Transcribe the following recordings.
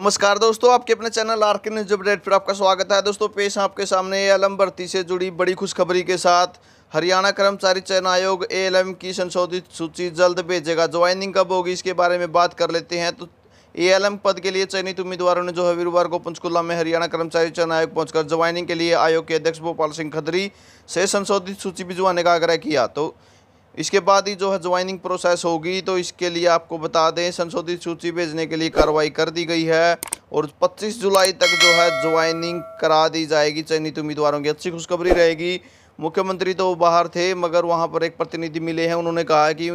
नमस्कार दोस्तों आपके अपने channel R K news update पर आपका स्वागत है दोस्तों पेश आपके सामने ए एलम भर्ती से जुड़ी बड़ी खुशखबरी के साथ हरियाणा कर्मचारी चयन आयोग ए एलम की संशोधित सूची जल्द भेजेगा ज्वाइनिंग कब होगी इसके बारे में बात कर लेते हैं तो ए पद के लिए चयनित उम्मीदवारों ने जो है वीरवार को पंचकुला में हरियाणा कर्मचारी चयन आयोग पहुंचकर ज्वाइनिंग के लिए आयोग के अध्यक्ष भोपाल सिंह खदरी से संशोधित सूची भिजवाने का आग्रह किया तो इसके बाद ही जो है ज्वाइनिंग प्रोसेस होगी तो इसके लिए आपको बता दें संशोधित सूची भेजने के लिए कार्रवाई कर दी गई है और 25 जुलाई तक जो है ज्वाइनिंग करा दी जाएगी चयनित उम्मीदवारों की अच्छी खुशखबरी रहेगी मुख्यमंत्री तो बाहर थे मगर वहाँ पर एक प्रतिनिधि मिले हैं उन्होंने कहा कि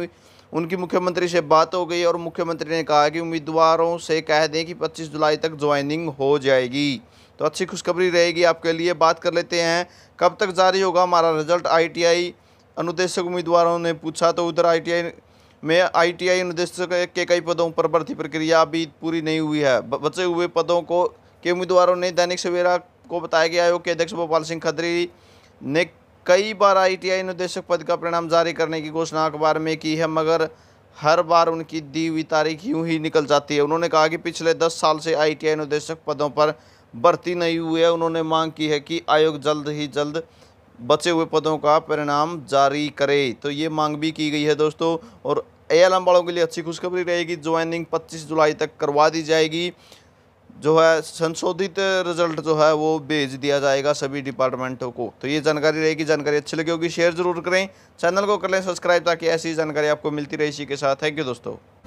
उनकी मुख्यमंत्री से बात हो गई और मुख्यमंत्री ने कहा कि उम्मीदवारों से कह दें कि 25 जुलाई तक ज्वाइनिंग हो जाएगी तो अच्छी खुशखबरी रहेगी आपके लिए बात कर लेते हैं कब तक जारी होगा हमारा रिजल्ट आईटीआई अनुदेशक उम्मीदवारों ने पूछा तो उधर आईटीआई में आईटीआई अनुदेशक के कई पदों पर भर्ती प्रक्रिया अभी पूरी नहीं हुई है बचे हुए पदों को के उम्मीदवारों ने दैनिक सवेरा को बताया कि आयोग के अध्यक्ष भोपाल सिंह खदरी ने कई बार आईटीआई निदेशक पद का परिणाम जारी करने की घोषणा अखबार में की है मगर हर बार उनकी दी हुई तारीख यूँ ही निकल जाती है उन्होंने कहा कि पिछले दस साल से आईटीआई निदेशक पदों पर भर्ती नहीं हुई है उन्होंने मांग की है कि आयोग जल्द ही जल्द बचे हुए पदों का परिणाम जारी करे तो ये मांग भी की गई है दोस्तों और ए एल वालों के लिए अच्छी खुशखबरी रहेगी ज्वाइनिंग 25 जुलाई तक करवा दी जाएगी जो है संशोधित रिजल्ट जो है वो भेज दिया जाएगा सभी डिपार्टमेंटों को तो ये जानकारी रहेगी जानकारी अच्छी लगी होगी शेयर जरूर करें चैनल को कर लें सब्सक्राइब ताकि ऐसी जानकारी आपको मिलती रहे इसी के साथ थैंक यू दोस्तों